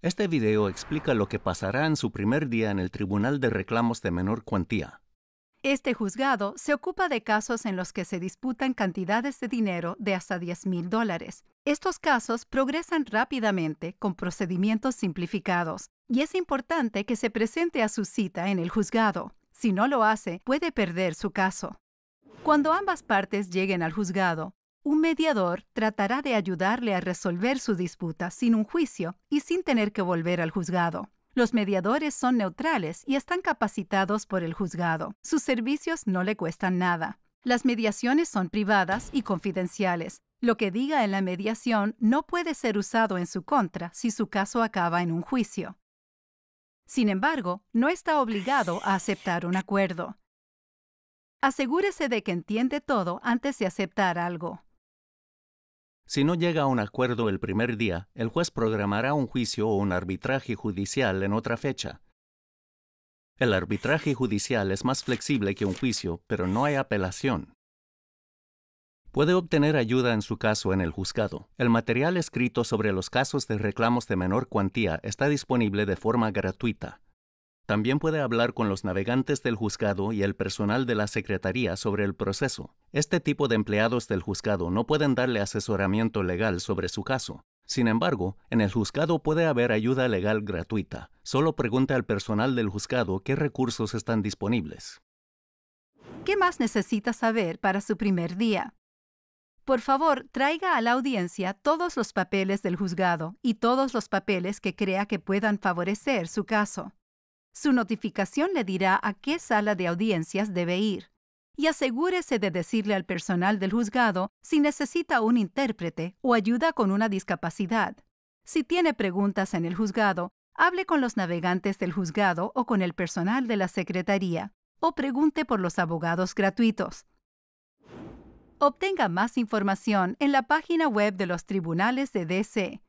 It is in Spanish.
Este video explica lo que pasará en su primer día en el Tribunal de Reclamos de Menor Cuantía. Este juzgado se ocupa de casos en los que se disputan cantidades de dinero de hasta $10,000. mil dólares. Estos casos progresan rápidamente con procedimientos simplificados y es importante que se presente a su cita en el juzgado. Si no lo hace, puede perder su caso. Cuando ambas partes lleguen al juzgado, un mediador tratará de ayudarle a resolver su disputa sin un juicio y sin tener que volver al juzgado. Los mediadores son neutrales y están capacitados por el juzgado. Sus servicios no le cuestan nada. Las mediaciones son privadas y confidenciales. Lo que diga en la mediación no puede ser usado en su contra si su caso acaba en un juicio. Sin embargo, no está obligado a aceptar un acuerdo. Asegúrese de que entiende todo antes de aceptar algo. Si no llega a un acuerdo el primer día, el juez programará un juicio o un arbitraje judicial en otra fecha. El arbitraje judicial es más flexible que un juicio, pero no hay apelación. Puede obtener ayuda en su caso en el juzgado. El material escrito sobre los casos de reclamos de menor cuantía está disponible de forma gratuita. También puede hablar con los navegantes del juzgado y el personal de la Secretaría sobre el proceso. Este tipo de empleados del juzgado no pueden darle asesoramiento legal sobre su caso. Sin embargo, en el juzgado puede haber ayuda legal gratuita. Solo pregunte al personal del juzgado qué recursos están disponibles. ¿Qué más necesita saber para su primer día? Por favor, traiga a la audiencia todos los papeles del juzgado y todos los papeles que crea que puedan favorecer su caso. Su notificación le dirá a qué sala de audiencias debe ir. Y asegúrese de decirle al personal del juzgado si necesita un intérprete o ayuda con una discapacidad. Si tiene preguntas en el juzgado, hable con los navegantes del juzgado o con el personal de la Secretaría, o pregunte por los abogados gratuitos. Obtenga más información en la página web de los tribunales de DC